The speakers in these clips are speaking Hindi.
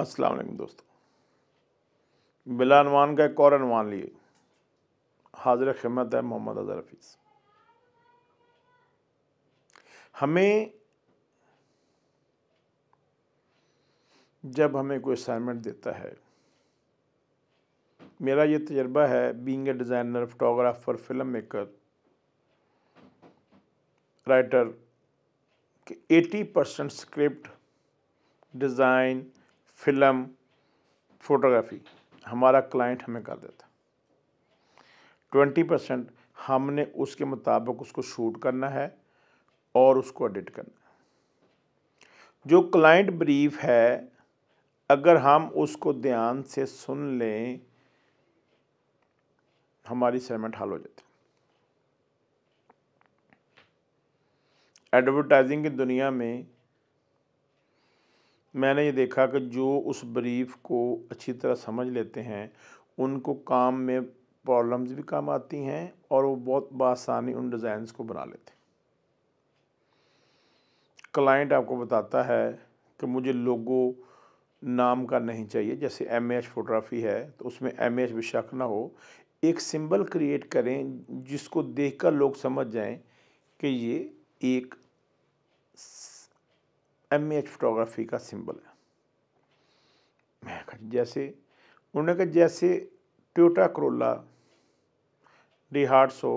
अस्सलाम वालेकुम दोस्तों बिला अनवान का एक और अनवान लिए हाजिर खिमत है मोहम्मद अजहर हफीज़ हमें जब हमें कोई असाइनमेंट देता है मेरा ये तजर्बा है being a designer photographer film maker writer कि eighty percent script design film photography हमारा क्लाइंट हमें कर देता ट्वेंटी परसेंट हमने उसके मुताबिक उसको शूट करना है और उसको एडिट करना है जो क्लाइंट ब्रीफ है अगर हम उसको ध्यान से सुन लें हमारी सेमेंट हाल हो जाती एडवर्टाइजिंग की दुनिया में मैंने ये देखा कि जो उस ब्रीफ को अच्छी तरह समझ लेते हैं उनको काम में प्रॉब्लम्स भी काम आती हैं और वो बहुत बसानी उन डिज़ाइंस को बना लेते हैं क्लाइंट आपको बताता है कि मुझे लोगो नाम का नहीं चाहिए जैसे एम एच फोटोग्राफी है तो उसमें एम एच भी शक ना हो एक सिंबल क्रिएट करें जिसको देखकर लोग समझ जाएं कि ये एक एम एच फोटोग्राफी का सिंबल है मैं जैसे उन्होंने कहा जैसे ट्योटा करोला रिहार्सो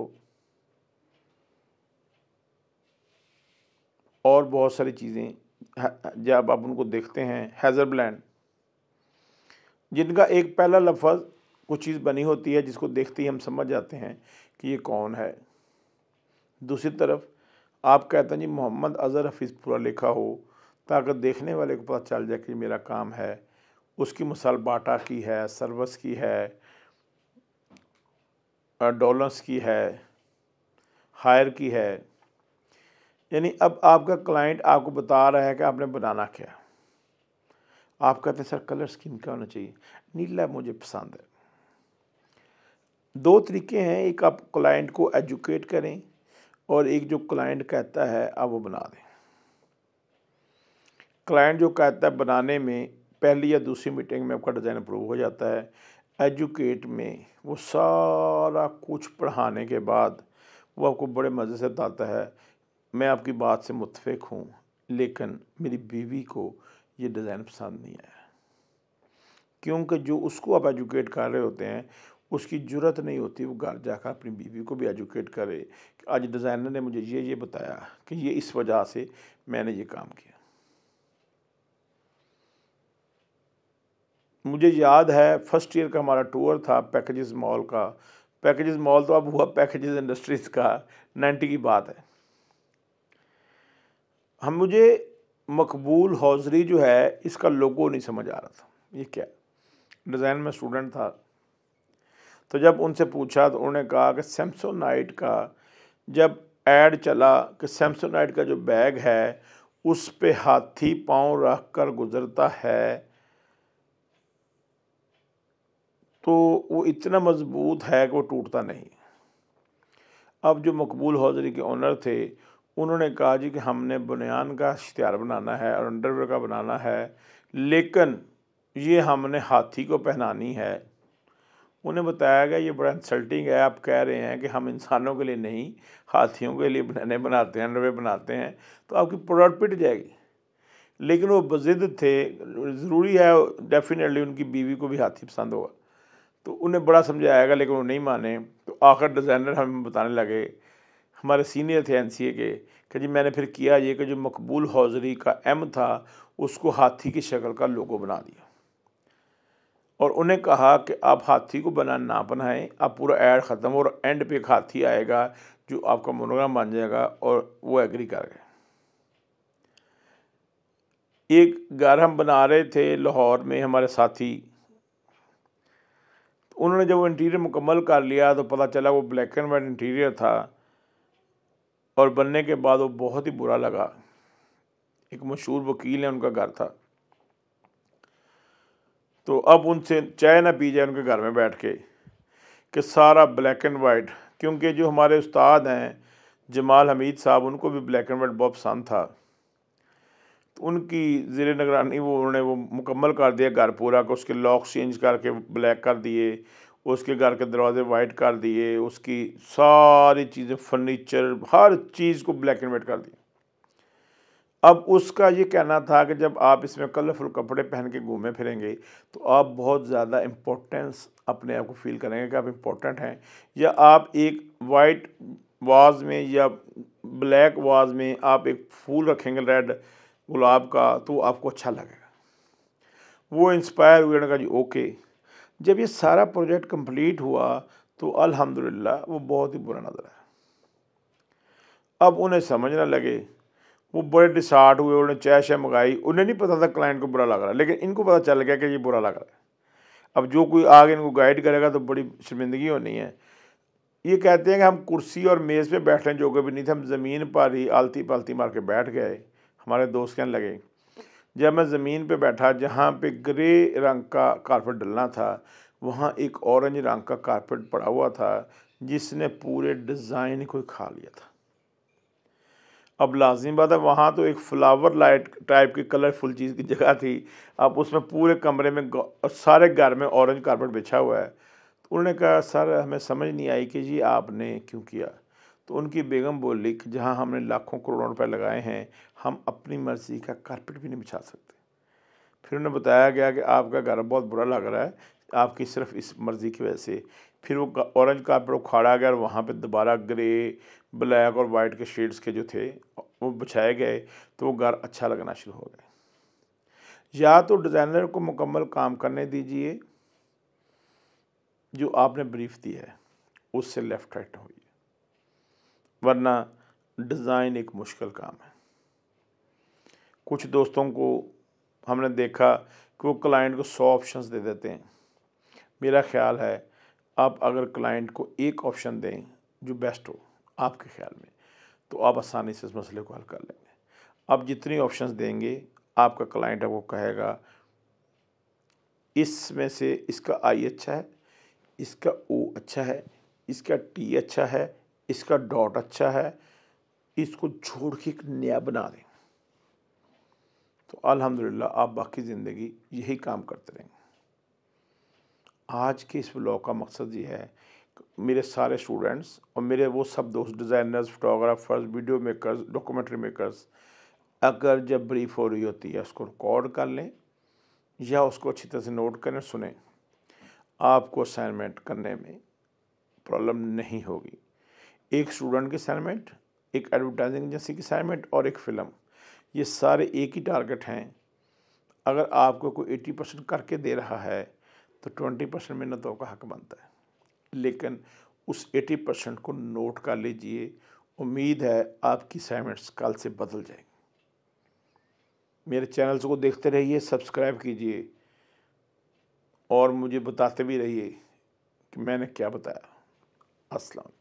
और बहुत सारी चीज़ें जब आप उनको देखते हैं हैज़र जिनका एक पहला लफज कुछ चीज़ बनी होती है जिसको देखते ही हम समझ जाते हैं कि ये कौन है दूसरी तरफ आप कहते हैं जी मोहम्मद अज़हर हफीज़ पूरा लिखा हो ताकि तो देखने वाले को पता चल जाए कि मेरा काम है उसकी मिसाल बाटा की है सर्वस की है डॉलर्स की है हायर की है यानी अब आपका क्लाइंट आपको बता रहा है कि आपने बनाना क्या आप कहते हैं सर कलर स्कीम क्या होना चाहिए नीला मुझे पसंद है दो तरीके हैं एक आप क्लाइंट को एजुकेट करें और एक जो क्लाइंट कहता है आप वो बना दें क्लाइंट जो कहता है बनाने में पहली या दूसरी मीटिंग में आपका डिज़ाइन अप्रूव हो जाता है एजुकेट में वो सारा कुछ पढ़ाने के बाद वो आपको बड़े मज़े से बताता है मैं आपकी बात से मुतफिक हूँ लेकिन मेरी बीवी को ये डिज़ाइन पसंद नहीं आया क्योंकि जो उसको आप एजुकेट कर रहे होते हैं उसकी ज़रूरत नहीं होती वो घर जाकर अपनी बीवी को भी एजुकेट करे कि आज डिज़ाइनर ने मुझे ये ये बताया कि ये इस वजह से मैंने ये काम किया मुझे याद है फर्स्ट ईयर का हमारा टूर था पैकेजेस मॉल का पैकेजेस मॉल तो अब हुआ पैकेजेस इंडस्ट्रीज़ का नाइन्टी की बात है हम मुझे मकबूल हौजरी जो है इसका लोगो नहीं समझ आ रहा था ये क्या डिज़ाइन में स्टूडेंट था तो जब उनसे पूछा तो उन्होंने कहा कि सैमसोनाइट का जब ऐड चला कि सैमसोनाइट का जो बैग है उस पे हाथी पांव रख कर गुज़रता है तो वो इतना मज़बूत है कि वो टूटता नहीं अब जो मकबूल हौजरी के ओनर थे उन्होंने कहा जी कि हमने बुनियान का इश्तिहार बनाना है और अंडरवेयर का बनाना है लेकिन ये हमने हाथी को पहनानी है उन्हें बताया गया ये बड़ा इंसल्टिंग है आप कह रहे हैं कि हम इंसानों के लिए नहीं हाथियों के लिए बनाने बनाते हैं अंडरवे बनाते हैं तो आपकी प्रोडक्ट पिट जाएगी लेकिन वो बजिद थे ज़रूरी है डेफिनेटली उनकी बीवी को भी हाथी पसंद होगा तो उन्हें बड़ा समझाया लेकिन वो नहीं माने तो आखिर डिज़ाइनर हमें बताने लगे हमारे सीनियर थे एन के कि जी मैंने फिर किया ये कि जो मकबूल हौजरी का एम था उसको हाथी की शक्ल का लोगो बना दिया और उन्हें कहा कि आप हाथी को बना ना बनाएं आप पूरा ऐड ख़त्म और एंड पे एक हाथी आएगा जो आपका मनोग्राम बन जाएगा और वो एग्री कर गए एक घर हम बना रहे थे लाहौर में हमारे साथी उन्होंने जब वो इंटीरियर मुकम्मल कर लिया तो पता चला वो ब्लैक एंड वाइट इंटीरियर था और बनने के बाद वो बहुत ही बुरा लगा एक मशहूर वकील है उनका घर था तो अब उनसे चाय ना पी जाए उनके घर में बैठ के कि सारा ब्लैक एंड वाइट क्योंकि जो हमारे उस्ताद हैं जमाल हमीद साहब उनको भी ब्लैक एंड वाइट बहुत पसंद था उनकी ज़िले निगरानी वो उन्होंने वो मुकम्मल कर दिया घर पूरा को उसके लॉक चेंज करके ब्लैक कर दिए उसके घर के दरवाजे वाइट कर दिए उसकी सारी चीज़ें फर्नीचर हर चीज़ को ब्लैक एंड वाइट कर दिया अब उसका ये कहना था कि जब आप इसमें कलरफुल कपड़े पहन के घूमे फिरेंगे तो आप बहुत ज़्यादा इम्पोर्टेंस अपने आप को फील करेंगे कि आप इम्पोर्टेंट हैं या आप एक वाइट वाज में या ब्लैक वाज में आप एक फूल रखेंगे रेड गुलाब का तो आपको अच्छा लगेगा वो इंस्पायर हुए उन्होंने कहा जी ओके जब ये सारा प्रोजेक्ट कंप्लीट हुआ तो अल्हम्दुलिल्लाह वो बहुत ही बुरा नज़र आया अब उन्हें समझने लगे वो बड़े डिसार्ट हुए उन्होंने चाय शाय मंगाई उन्हें नहीं पता था क्लाइंट को बुरा लग रहा लेकिन इनको पता चल गया कि ये बुरा लग रहा है अब जो कोई आगे इनको गाइड करेगा तो बड़ी शर्मिंदगी होनी है ये कहते हैं कि हम कुर्सी और मेज़ पे बैठने जोगे भी नहीं थे हम ज़मीन पर ही आलती पालती मार के बैठ गए हमारे दोस्त कहने लगे जब मैं ज़मीन पे बैठा जहाँ पे ग्रे रंग का कारपेट डलना था वहाँ एक ऑरेंज रंग का कारपेट पड़ा हुआ था जिसने पूरे डिज़ाइन को खा लिया था अब लाजिम बात है वहाँ तो एक फ्लावर लाइट टाइप की कलरफुल चीज़ की जगह थी अब उसमें पूरे कमरे में सारे घर में ऑरेंज कारपेट बिछा हुआ है तो उन्होंने कहा सर हमें समझ नहीं आई कि जी आपने क्यों किया तो उनकी बेगम बोली कि जहाँ हमने लाखों करोड़ों रुपए लगाए हैं हम अपनी मर्जी का कारपेट भी नहीं बिछा सकते फिर उन्हें बताया गया कि आपका घर बहुत बुरा लग रहा है आपकी सिर्फ इस मर्ज़ी की वजह से फिर वो ऑरेंज कारपेट उखाड़ा गया और वहाँ पर दोबारा ग्रे ब्लैक और वाइट के शेड्स के जो थे वो बिछाए गए तो वो घर अच्छा लगना शुरू हो गया या तो डिज़ाइनर को मुकम्मल काम करने दीजिए जो आपने ब्रीफ दी है उससे लेफ्ट राइट हुई वरना डिज़ाइन एक मुश्किल काम है कुछ दोस्तों को हमने देखा कि वो क्लाइंट को सौ ऑप्शंस दे देते हैं मेरा ख्याल है आप अगर क्लाइंट को एक ऑप्शन दें जो बेस्ट हो आपके ख्याल में तो आप आसानी से इस मसले को हल कर लेंगे आप जितनी ऑप्शंस देंगे आपका क्लाइंट आपको कहेगा इसमें से इसका आई अच्छा है इसका ओ अच्छा है इसका टी अच्छा है इसका डॉट अच्छा है इसको छोड़ के एक नया बना दें तो अल्हम्दुलिल्लाह आप बाकी ज़िंदगी यही काम करते रहेंगे आज के इस ब्लॉग का मकसद ये है मेरे सारे स्टूडेंट्स और मेरे वो सब दोस्त designers photographers video makers documentary makers अगर जब ब्रीफ हो रही होती है उसको रिकॉर्ड कर लें या उसको अच्छी तरह से नोट करें सुने आपको असाइनमेंट करने में प्रॉब्लम नहीं होगी एक स्टूडेंट की असाइनमेंट एक एडवर्टाइजिंग एजेंसी की असाइनमेंट और एक फ़िल्म ये सारे एक ही टारगेट हैं अगर आपको कोई एट्टी परसेंट करके दे रहा है तो ट्वेंटी परसेंट मेहनत तो का हक बनता है लेकिन उस एटी परसेंट को नोट कर लीजिए उम्मीद है आपकी असाइनमेंट्स कल से बदल जाएगी मेरे चैनल्स को देखते रहिए सब्सक्राइब कीजिए और मुझे बताते भी रहिए कि मैंने क्या बताया असलम